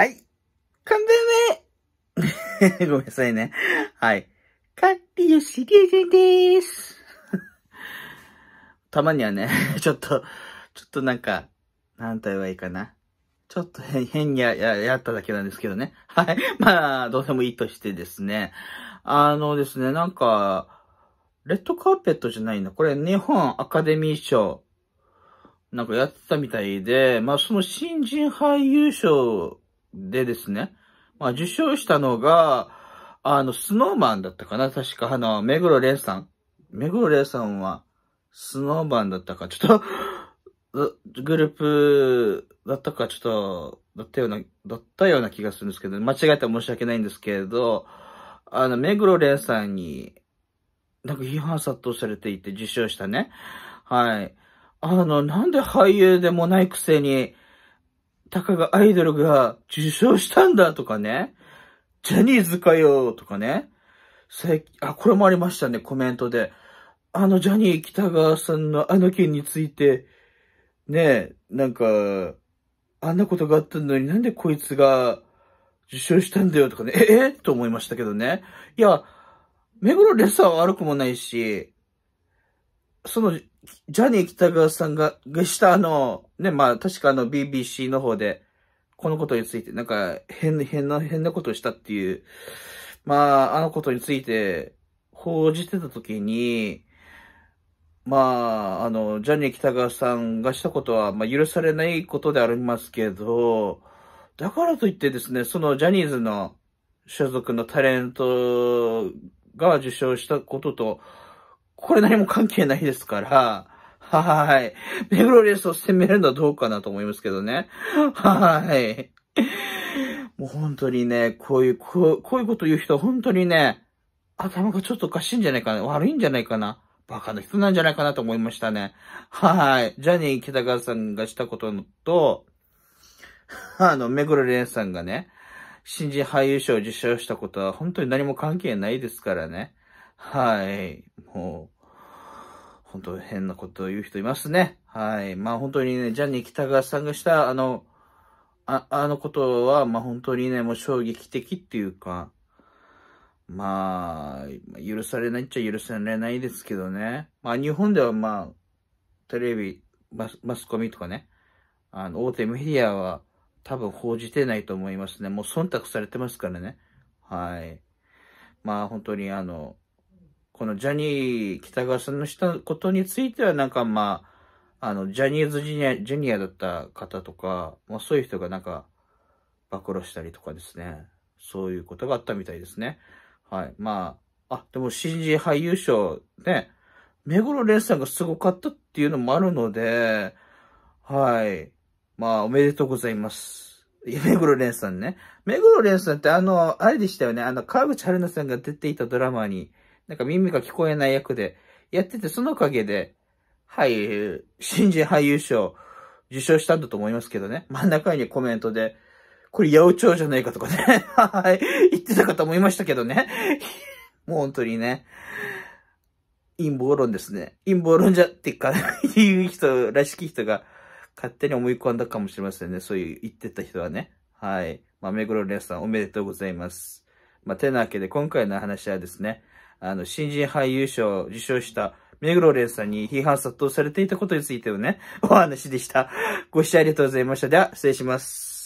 はい。完全ば ごめんなさいね。はい。カッリヨシリエでーす。たまにはね、ちょっと、ちょっとなんか、なんと言えばいいかな。ちょっと変、変にや、や、やっただけなんですけどね。はい。まあ、どうでもいいとしてですね。あのですね、なんか、レッドカーペットじゃないな。これ、日本アカデミー賞、なんかやってたみたいで、まあ、その新人俳優賞でですね、まあ、受賞したのが、あの、スノーマンだったかな確か、あの、目黒蓮さん。目黒蓮さんは、スノーマンだったか、ちょっと グループだったか、ちょっと、だったような、だったような気がするんですけど、間違えたら申し訳ないんですけれど、あの、目黒蓮さんに、なんか批判殺到されていて受賞したね。はい。あの、なんで俳優でもないくせに、たかがアイドルが受賞したんだとかね。ジャニーズかよとかね。最近、あ、これもありましたね、コメントで。あのジャニー北川さんのあの件について、ねえ、なんか、あんなことがあったのになんでこいつが受賞したんだよとかね、ええと思いましたけどね。いや、目黒レッサーは悪くもないし、その、ジャニー北川さんが、がしたあの、ね、まあ、確かあの BBC の方で、このことについて、なんか、変、変な、変なことをしたっていう、まあ、あのことについて、報じてた時に、まあ、あの、ジャニー北川さんがしたことは、まあ、許されないことでありますけど、だからといってですね、そのジャニーズの所属のタレントが受賞したことと、これ何も関係ないですから、はい。目黒レースを攻めるのはどうかなと思いますけどね。はい。もう本当にね、こういう、こうこういうこと言う人は本当にね、頭がちょっとおかしいんじゃないかな。悪いんじゃないかな。バカな人なんじゃないかなと思いましたね。はい。ジャニー北川さんがしたことのと、あの、目黒蓮さんがね、新人俳優賞を受賞したことは本当に何も関係ないですからね。はい。もう、本当変なことを言う人いますね。はい。まあ本当にね、ジャニー北川さんがしたあの、ああのことは、まあ本当にね、もう衝撃的っていうか、まあ、許されないっちゃ許されないですけどね。まあ日本ではまあ、テレビ、マスマスコミとかね、あの、大手メディアは多分報じてないと思いますね。もう忖度されてますからね。はい。まあ本当にあの、このジャニー北川さんのしたことについては、なんかまあ、あの、ジャニーズジュニア、ジュニアだった方とか、まあそういう人がなんか、暴露したりとかですね。そういうことがあったみたいですね。はい。まあ、あ、でも新人俳優賞ね、目黒蓮さんがすごかったっていうのもあるので、はい。まあ、おめでとうございます。目黒蓮さんね。目黒蓮さんってあの、あれでしたよね。あの、川口春奈さんが出ていたドラマに、なんか耳が聞こえない役でやってて、そのおかげで、はい、新人俳優賞受賞したんだと思いますけどね。真ん中にコメントで、これ八百長じゃないかとかね。はい。言ってたかと思いましたけどね。もう本当にね。陰謀論ですね。陰謀論じゃってか、言う人らしき人が勝手に思い込んだかもしれませんね。そういう言ってた人はね。はい。まあ、目黒蓮さんおめでとうございます。まあ、てなわけで今回の話はですね、あの、新人俳優賞を受賞した目黒蓮さんに批判殺到されていたことについてのね、お話でした。ご視聴ありがとうございました。では、失礼します。